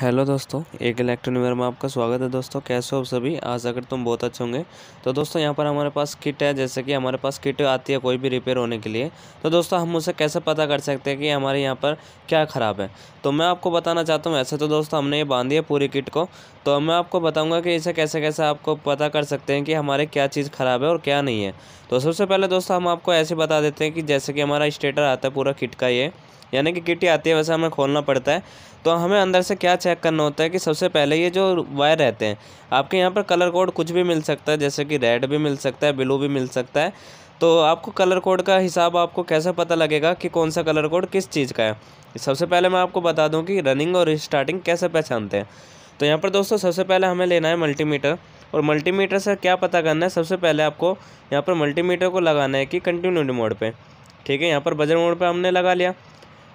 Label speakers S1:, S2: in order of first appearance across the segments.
S1: hello दोस्तों एक electronic में आपका स्वागत है दोस्तों कैसे हो सभी आशा कर तुम बहुत अच्छे होंगे तो दोस्तों यहाँ पर हमारे पास किट है जैसे कि हमारे पास किट आती है कोई भी रिपेयर होने के लिए तो दोस्तों हम उसे कैसे पता कर सकते हैं कि हमारे यहाँ पर क्या ख़राब है तो मैं आपको बताना चाहता हूँ ऐसे तो दोस्तों हमने ये बांधी है पूरी किट को तो मैं आपको बताऊँगा कि इसे कैसे कैसे आपको पता कर सकते हैं कि हमारे क्या चीज़ ख़राब है और क्या नहीं है तो सबसे पहले दोस्तों हम आपको ऐसे बता देते हैं कि जैसे कि हमारा स्टेटर आता है पूरा किट का ये यानी कि किटी आती है वैसे हमें खोलना पड़ता है तो हमें अंदर से क्या चेक करना होता है कि सबसे पहले ये जो वायर रहते हैं आपके यहाँ पर कलर कोड कुछ भी मिल सकता है जैसे कि रेड भी मिल सकता है ब्लू भी मिल सकता है तो आपको कलर कोड का हिसाब आपको कैसे पता लगेगा कि कौन सा कलर कोड किस चीज़ का है सबसे पहले मैं आपको बता दूं कि रनिंग और स्टार्टिंग कैसे पहचानते हैं तो यहाँ पर दोस्तों सबसे पहले हमें लेना है मल्टीमीटर और मल्टीमीटर से क्या पता करना है सबसे पहले आपको यहाँ पर मल्टीमीटर को लगाना है कि कंटिन्यूटी मोड पर ठीक है यहाँ पर बजर मोड पर हमने लगा लिया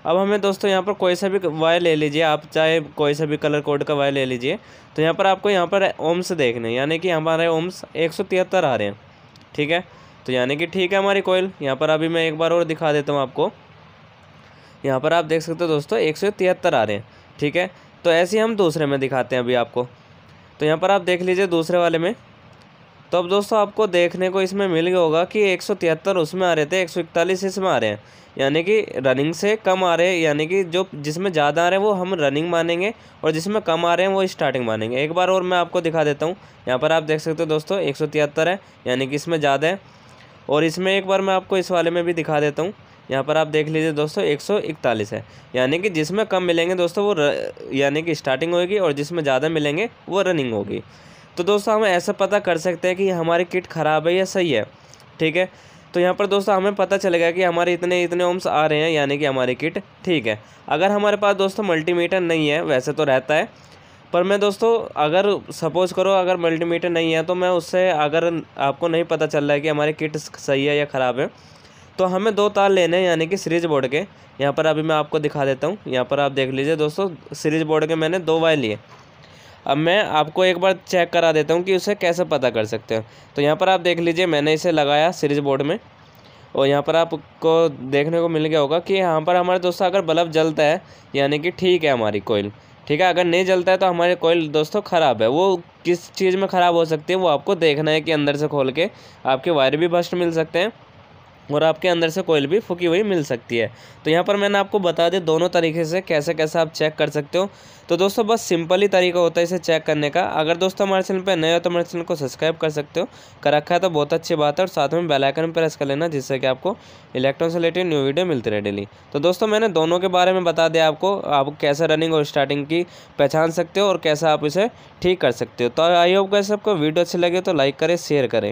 S1: अब हमें दोस्तों यहाँ पर कोई सा भी वायर ले लीजिए आप चाहे कोई सा भी कलर कोड का वायर ले लीजिए तो यहाँ पर आपको यहाँ पर ओम्स देखने यानी कि हमारे ओम्स एक आ रहे हैं ठीक है तो यानी कि ठीक है हमारी कोयल यहाँ पर अभी मैं एक बार और दिखा देता हूँ आपको यहाँ पर आप देख सकते हो दोस्तों एक आ रहे हैं ठीक है तो ऐसे ही हम दूसरे में दिखाते हैं अभी आपको तो यहाँ पर आप देख लीजिए दूसरे वाले में तो अब दोस्तों आपको देखने को इसमें मिल गया होगा कि एक उसमें आ रहे थे एक इसमें आ रहे हैं यानी कि रनिंग से कम आ रहे हैं यानी कि जो जिसमें ज़्यादा आ रहे हैं वो हम रनिंग मानेंगे और जिसमें कम आ रहे हैं वो स्टार्टिंग मानेंगे एक बार और मैं आपको दिखा देता हूँ यहाँ पर आप देख सकते हो दोस्तों एक है यानी कि इसमें ज़्यादा है और इसमें एक बार मैं आपको इस वाले में भी दिखा देता हूँ यहाँ पर आप देख लीजिए दोस्तों एक है यानी कि जिसमें कम मिलेंगे दोस्तों वो यानी कि स्टार्टिंग होगी और जिसमें ज़्यादा मिलेंगे वो रनिंग होगी तो दोस्तों हम ऐसा पता कर सकते हैं कि हमारी किट ख़राब है या सही है ठीक है तो यहाँ पर दोस्तों हमें पता चलेगा कि हमारे इतने इतने ओम्स आ रहे हैं यानी कि हमारी किट ठीक है अगर हमारे पास दोस्तों मल्टीमीटर नहीं है वैसे तो रहता है पर मैं दोस्तों अगर सपोज़ करो अगर मल्टीमीटर नहीं है तो मैं उससे अगर आपको नहीं पता चल रहा है कि हमारी किट सही है या ख़राब है तो हमें दो तार लेने हैं यानी कि सीरीज बोर्ड के यहाँ पर अभी मैं आपको दिखा देता हूँ यहाँ पर आप देख लीजिए दोस्तों सीरीज बोर्ड के मैंने दो वायर लिए अब मैं आपको एक बार चेक करा देता हूँ कि उसे कैसे पता कर सकते हो तो यहाँ पर आप देख लीजिए मैंने इसे लगाया सीरीज बोर्ड में और यहाँ पर आपको देखने को मिल गया होगा कि यहाँ पर हमारे दोस्तों अगर बल्ब जलता है यानी कि ठीक है हमारी कोयल ठीक है अगर नहीं जलता है तो हमारे कोयल दोस्तों ख़राब है वो किस चीज़ में ख़राब हो सकती है वो आपको देखना है कि अंदर से खोल के आपके वायर भी भस्ट मिल सकते हैं और आपके अंदर से कोयल भी फूकी हुई मिल सकती है तो यहाँ पर मैंने आपको बता दिया दोनों तरीके से कैसे कैसे आप चेक कर सकते हो तो दोस्तों बस सिंपल ही तरीका होता है इसे चेक करने का अगर दोस्तों हमारे चैनल पर नए हो तो हमारे चैनल को सब्सक्राइब कर सकते हो कर रखा है तो बहुत अच्छी बात है और साथ में बेलाइकन प्रेस कर लेना जिससे कि आपको इलेक्ट्रॉन से रिलेटेड न्यू वीडियो मिलती रहे डेली तो दोस्तों मैंने दोनों के बारे में बता दिया आपको आप कैसे रनिंग और स्टार्टिंग की पहचान सकते हो और कैसे आप इसे ठीक कर सकते हो तो आई होप कैसे आपको वीडियो अच्छी लगे तो लाइक करें शेयर करें